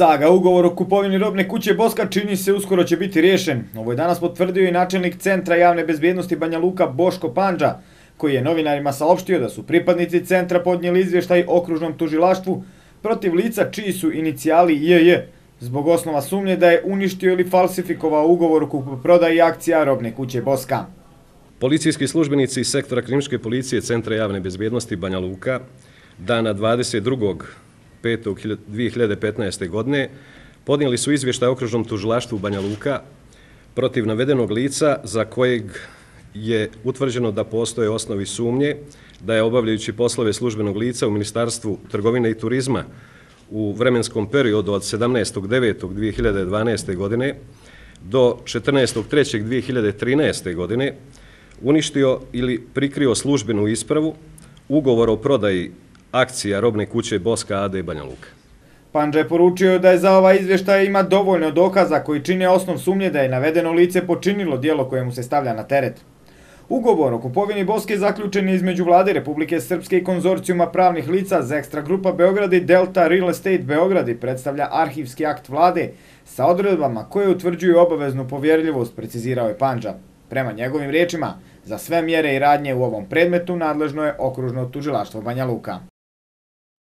Saga ugovor o kupovini robne kuće Boska čini se uskoro će biti rješen. Ovo je danas potvrdio i načelnik Centra javne bezbjednosti Banja Luka Boško Panđa, koji je novinarima saopštio da su pripadnici centra podnijeli izvještaj okružnom tužilaštvu protiv lica čiji su inicijali JJ, zbog osnova sumnje da je uništio ili falsifikovao ugovor o kupoprodaji akcija robne kuće Boska. Policijski službenici sektora krimičke policije Centra javne bezbjednosti Banja Luka dana 22. 2015. godine, podnijeli su izvještaj okružnom tužilaštvu Banja Luka protiv navedenog lica za kojeg je utvrđeno da postoje osnovi sumnje da je obavljajući poslove službenog lica u Ministarstvu trgovine i turizma u vremenskom periodu od 17.9.2012. godine do 14.3.2013. godine uništio ili prikrio službenu ispravu ugovor o prodaji akcija robne kuće Boska AD Banja Luka. Panđe poručio da je za ova izveštaja ima dovoljno dokaza koji čine osnov sumnje da je navedeno lice počinilo dijelo koje mu se stavlja na teret. Ugovor o kupovini Boske zaključen je između vlade Republike Srpske i konzorcijuma pravnih lica za ekstra grupa i Delta Real Estate Beogradi predstavlja arhivski akt vlade sa odredbama koje utvrđuju obaveznu povjerljivost, precizirao je Panđa. Prema njegovim riječima, za sve mjere i radnje u ovom predmetu nadležno je okružno tužilaštvo Banja Luka.